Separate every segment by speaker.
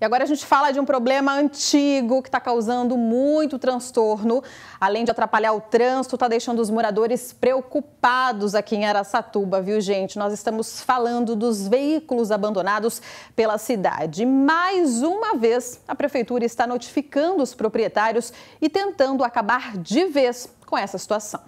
Speaker 1: E agora a gente fala de um problema antigo que está causando muito transtorno. Além de atrapalhar o trânsito, está deixando os moradores preocupados aqui em Araçatuba, viu, gente? Nós estamos falando dos veículos abandonados pela cidade. Mais uma vez, a prefeitura está notificando os proprietários e tentando acabar de vez com essa situação.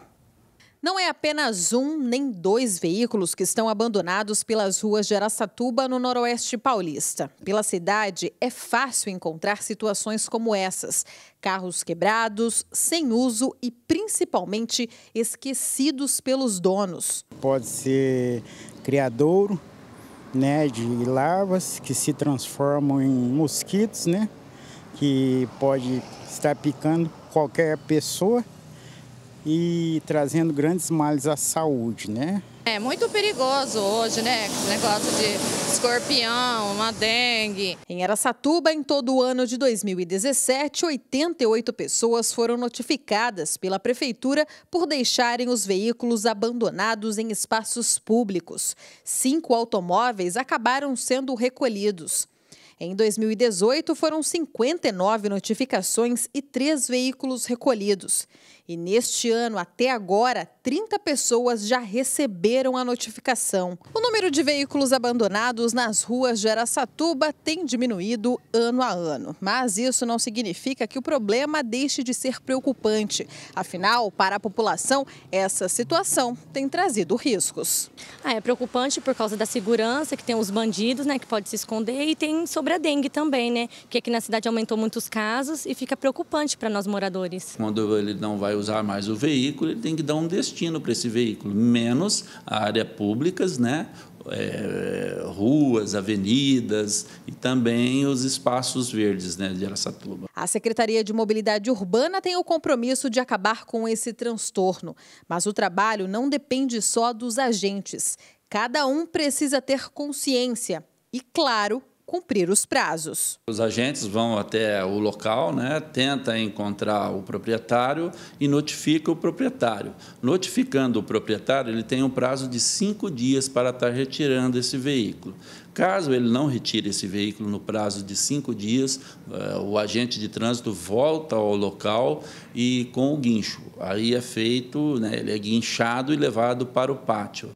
Speaker 1: Não é apenas um nem dois veículos que estão abandonados pelas ruas de Araçatuba, no Noroeste Paulista. Pela cidade, é fácil encontrar situações como essas: carros quebrados, sem uso e principalmente esquecidos pelos donos.
Speaker 2: Pode ser criadouro, né, de larvas que se transformam em mosquitos, né, que pode estar picando qualquer pessoa e trazendo grandes males à saúde, né?
Speaker 1: É muito perigoso hoje, né? Esse negócio de escorpião, uma dengue. Em Aracatuba, em todo o ano de 2017, 88 pessoas foram notificadas pela prefeitura por deixarem os veículos abandonados em espaços públicos. Cinco automóveis acabaram sendo recolhidos. Em 2018, foram 59 notificações e três veículos recolhidos. E neste ano, até agora, 30 pessoas já receberam a notificação. O número de veículos abandonados nas ruas de Araçatuba tem diminuído ano a ano. Mas isso não significa que o problema deixe de ser preocupante. Afinal, para a população, essa situação tem trazido riscos. Ah, é preocupante por causa da segurança, que tem os bandidos, né, que pode se esconder e tem sobre sobre a dengue também, né? Que aqui na cidade aumentou muitos casos e fica preocupante para nós moradores.
Speaker 3: Quando ele não vai usar mais o veículo, ele tem que dar um destino para esse veículo, menos a área públicas, né? É, ruas, avenidas e também os espaços verdes né, de Aracatuba.
Speaker 1: A Secretaria de Mobilidade Urbana tem o compromisso de acabar com esse transtorno, mas o trabalho não depende só dos agentes. Cada um precisa ter consciência e, claro, cumprir os prazos.
Speaker 3: Os agentes vão até o local, né, tenta encontrar o proprietário e notifica o proprietário. Notificando o proprietário, ele tem um prazo de cinco dias para estar retirando esse veículo. Caso ele não retire esse veículo no prazo de cinco dias, eh, o agente de trânsito volta ao local e com o guincho. Aí é feito, né, ele é guinchado e levado para o pátio.